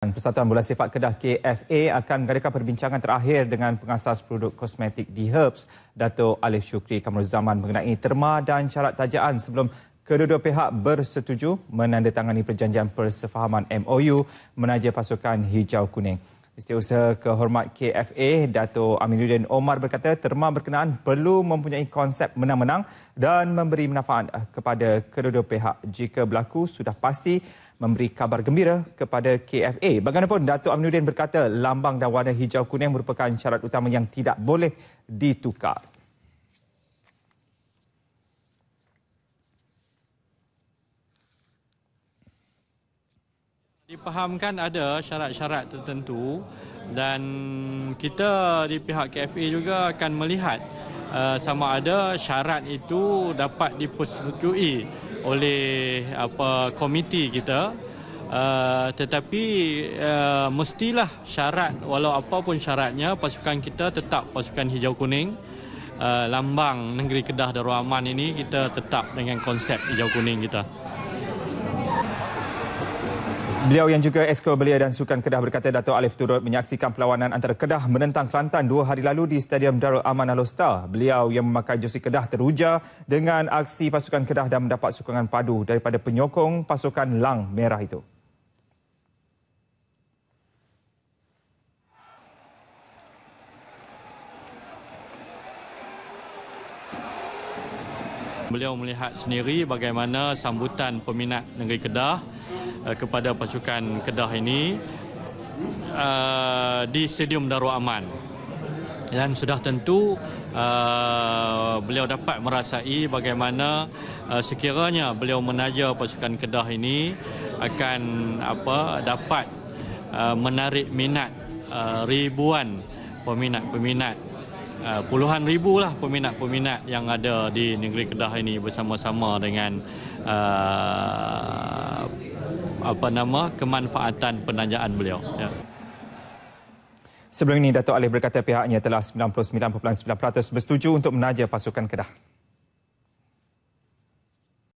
Persatuan Bola sepak Kedah KFA akan mengadakan perbincangan terakhir dengan pengasas produk kosmetik di Herbs, Dato Alif Syukri Kamarul Zaman mengenai terma dan syarat tajaan sebelum kedua-dua pihak bersetuju menandatangani perjanjian persefahaman MOU menaja pasukan hijau kuning. Setiausaha kehormat KFA, Dato Aminuddin Omar berkata terma berkenaan perlu mempunyai konsep menang-menang dan memberi manfaat eh, kepada kedua-dua pihak. Jika berlaku, sudah pasti memberi kabar gembira kepada KFA. Bagaimanapun, Dato Aminuddin berkata lambang dan warna hijau kuning merupakan syarat utama yang tidak boleh ditukar. Dipahamkan ada syarat-syarat tertentu dan kita di pihak KFA juga akan melihat uh, sama ada syarat itu dapat dipersetujui oleh apa komiti kita uh, tetapi uh, mestilah syarat walau apa pun syaratnya pasukan kita tetap pasukan hijau kuning uh, lambang negeri Kedah Darul Aman ini kita tetap dengan konsep hijau kuning kita Beliau yang juga esko belia dan sukan Kedah berkata Dato' Alif turut menyaksikan perlawanan antara Kedah menentang Kelantan dua hari lalu di Stadium Darul Aman Al-Hostal. Beliau yang memakai jersi Kedah teruja dengan aksi pasukan Kedah dan mendapat sokongan padu daripada penyokong pasukan Lang Merah itu. Beliau melihat sendiri bagaimana sambutan peminat negeri Kedah Eh, kepada pasukan Kedah ini uh, di Stadium Darul Aman. Dan sudah tentu uh, beliau dapat merasai bagaimana uh, sekiranya beliau menaja pasukan Kedah ini akan apa dapat uh, menarik minat uh, ribuan peminat-peminat uh, puluhan ribu lah peminat-peminat yang ada di negeri Kedah ini bersama-sama dengan apa nama kemanfaatan penanjaan beliau. Ya. Sebelum ini Datuk Ali berkata pihaknya telah 99.9% bersetuju untuk menaja pasukan Kedah.